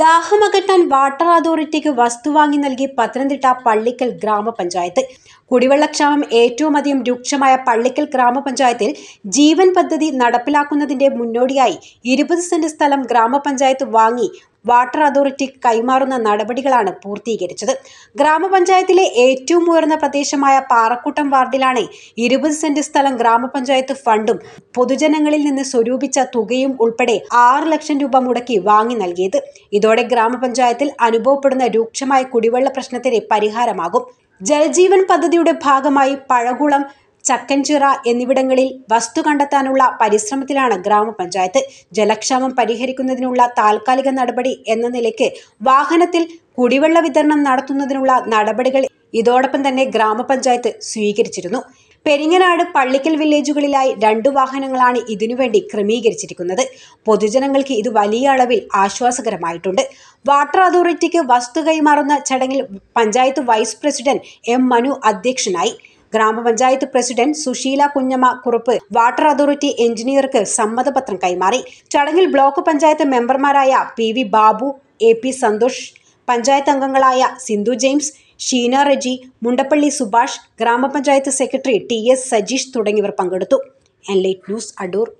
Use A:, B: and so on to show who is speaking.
A: ദാഹമകറ്റാൻ water അതോറിറ്റിക്ക് വസ്തു വാങ്ങി നൽകി പത്തനംതിട്ട പള്ളിക്കൽ ഗ്രാമപഞ്ചായത്ത് കുടിവെള്ളക്ഷാമം ഏറ്റവും അധികം രൂക്ഷമായ പള്ളിക്കൽ ഗ്രാമപഞ്ചായത്തിൽ ജീവൻ പദ്ധതി നടപ്പിലാക്കുന്നതിന്റെ മുന്നോടിയായി ഇരുപത് സെന്റ് സ്ഥലം ഗ്രാമപഞ്ചായത്ത് വാങ്ങി വാട്ടർ അതോറിറ്റി കൈമാറുന്ന നടപടികളാണ് പൂർത്തീകരിച്ചത് ഗ്രാമപഞ്ചായത്തിലെ ഏറ്റവും ഉയർന്ന പ്രദേശമായ പാറക്കൂട്ടം വാർഡിലാണ് ഇരുപത് സെന്റ് സ്ഥലം ഗ്രാമപഞ്ചായത്ത് ഫണ്ടും പൊതുജനങ്ങളിൽ നിന്ന് സ്വരൂപിച്ച തുകയും ഉൾപ്പെടെ ആറ് ലക്ഷം രൂപ മുടക്കി വാങ്ങി നൽകിയത് ഇതോടെ ഗ്രാമപഞ്ചായത്തിൽ അനുഭവപ്പെടുന്ന രൂക്ഷമായ കുടിവെള്ള പ്രശ്നത്തിന് പരിഹാരമാകും ജലജീവൻ പദ്ധതിയുടെ ഭാഗമായി പഴകുളം ചക്കൻചിറ എന്നിവിടങ്ങളിൽ വസ്തു കണ്ടെത്താനുള്ള പരിശ്രമത്തിലാണ് ഗ്രാമപഞ്ചായത്ത് ജലക്ഷാമം പരിഹരിക്കുന്നതിനുള്ള താൽക്കാലിക നടപടി എന്ന നിലയ്ക്ക് വാഹനത്തിൽ കുടിവെള്ള വിതരണം നടത്തുന്നതിനുള്ള നടപടികൾ ഇതോടൊപ്പം തന്നെ ഗ്രാമപഞ്ചായത്ത് സ്വീകരിച്ചിരുന്നു പെരിങ്ങനാട് പള്ളിക്കൽ വില്ലേജുകളിലായി രണ്ടു വാഹനങ്ങളാണ് ഇതിനുവേണ്ടി ക്രമീകരിച്ചിരിക്കുന്നത് പൊതുജനങ്ങൾക്ക് ഇത് വലിയ അളവിൽ ആശ്വാസകരമായിട്ടുണ്ട് വാട്ടർ അതോറിറ്റിക്ക് വസ്തു കൈമാറുന്ന ചടങ്ങിൽ panchayat vice president M Manu അധ്യക്ഷനായി ഗ്രാമപഞ്ചായത്ത് president Susheela Kunjamma Kurup water authority എഞ്ചിനീയർക്ക് സമ്മതപത്രം കൈമാറി ചടങ്ങിൽ ബ്ലോക്ക് പഞ്ചായത്ത് മെമ്പർമാരായ P V Babu A P Santhosh panchayat അംഗങ്ങളായ സിന്ധു ജെയിംസ് ഷീന റെജി മുണ്ടപ്പള്ളി സുഭാഷ് ഗ്രാമപഞ്ചായത്ത് സെക്രട്ടറി ടി എസ് സജീഷ് തുടങ്ങിയവർ പങ്കെടുത്തു എൻ ലൈറ്റ് ന്യൂസ് അടൂർ